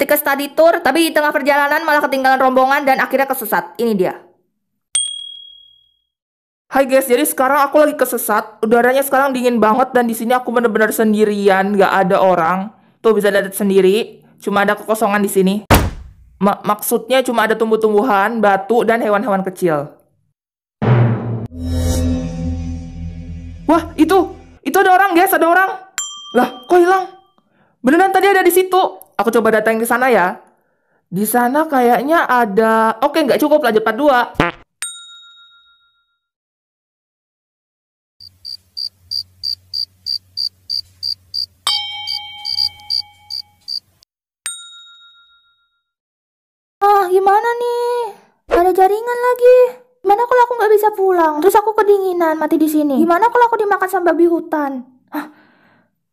ketika study tour, tapi di tengah perjalanan malah ketinggalan rombongan dan akhirnya kesesat. Ini dia. Hai guys, jadi sekarang aku lagi kesesat. Udaranya sekarang dingin banget dan di sini aku bener-bener sendirian, nggak ada orang. Tuh bisa lihat sendiri, cuma ada kekosongan di sini. Ma maksudnya cuma ada tumbuh-tumbuhan, batu, dan hewan-hewan kecil. Wah, itu! Itu ada orang guys, ada orang! Lah, kok hilang? Beneran tadi ada di situ. Aku coba datang ke sana ya. Di sana kayaknya ada... Oke, nggak cukup lanjut part 2. Ah, gimana nih? Ada jaringan lagi. Gimana kalau aku nggak bisa pulang? Terus aku kedinginan, mati di sini. Gimana kalau aku dimakan sama babi hutan? Hah?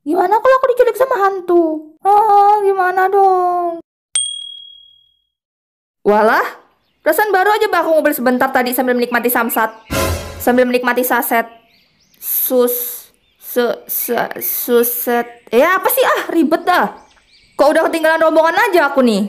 Gimana kalau aku diculik sama hantu? Oh, gimana dong? Walah, perasaan baru aja bah aku ngobrol sebentar tadi sambil menikmati samsat. Sambil menikmati saset. Sus, su, su, suset. Ya apa sih ah, ribet dah. Kok udah ketinggalan rombongan aja aku nih.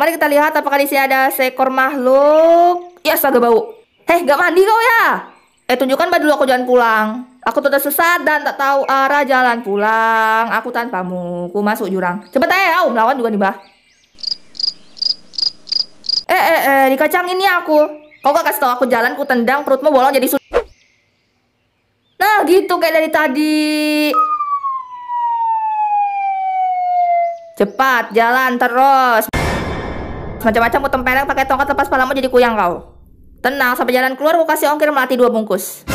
Mari kita lihat apakah di sini ada seekor makhluk. Ya, astaga bau. Heh, gak mandi kau ya? Eh, tunjukkan bah aku jalan pulang. Aku sesat dan tak tahu arah jalan pulang. Aku tanpamu, ku masuk jurang. Cepat ayo, ya, melawan juga nih, Bah. Eh, eh, eh, di kacang ini aku. Kau gak kasih tau aku jalan, ku tendang, perutmu bolong jadi su... Nah, gitu kayak dari tadi. Cepat, jalan terus. Macam-macam ku tempeleng pakai tongkat lepas palamu jadi kuyang kau. Tenang, sampai jalan keluar ku kasih ongkir melati dua bungkus.